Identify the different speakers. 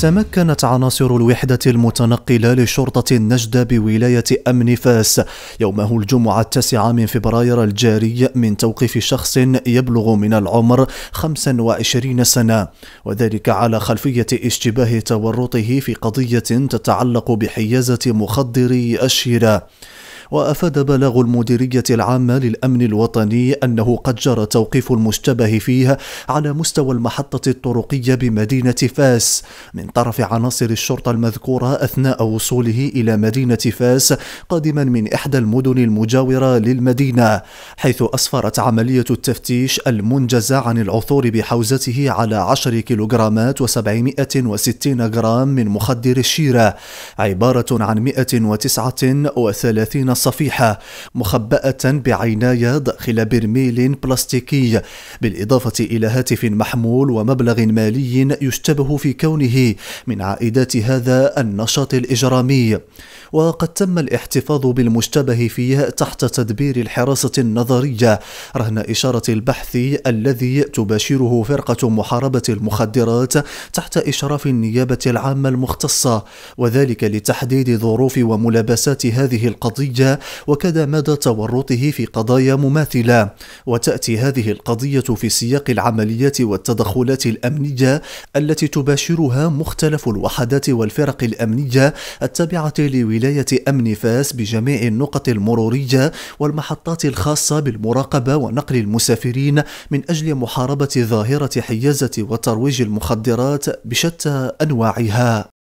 Speaker 1: تمكنت عناصر الوحدة المتنقلة لشرطة النجدة بولاية أمن فاس يومه الجمعة التاسعة من فبراير الجاري من توقيف شخص يبلغ من العمر 25 سنة وذلك على خلفية اشتباه تورطه في قضية تتعلق بحيازة مخدري الشيرة وأفاد بلاغ المديرية العامة للأمن الوطني أنه قد جرى توقيف المشتبه فيه على مستوى المحطة الطرقية بمدينة فاس من طرف عناصر الشرطة المذكورة أثناء وصوله إلى مدينة فاس قادما من إحدى المدن المجاورة للمدينة حيث أسفرت عملية التفتيش المنجزة عن العثور بحوزته على 10 كيلوغرامات و760 جرام من مخدر الشيرة عبارة عن 139 صفيحة مخبأة بعيناي داخل برميل بلاستيكي بالإضافة إلى هاتف محمول ومبلغ مالي يشتبه في كونه من عائدات هذا النشاط الإجرامي وقد تم الاحتفاظ بالمشتبه فيه تحت تدبير الحراسة النظرية رهن إشارة البحث الذي تباشره فرقة محاربة المخدرات تحت إشراف النيابة العامة المختصة وذلك لتحديد ظروف وملابسات هذه القضية وكذا مدى تورطه في قضايا مماثلة وتأتي هذه القضية في سياق العمليات والتدخلات الأمنية التي تباشرها مختلف الوحدات والفرق الأمنية التابعة لولاية أمن فاس بجميع النقط المرورية والمحطات الخاصة بالمراقبة ونقل المسافرين من أجل محاربة ظاهرة حيازة وترويج المخدرات بشتى أنواعها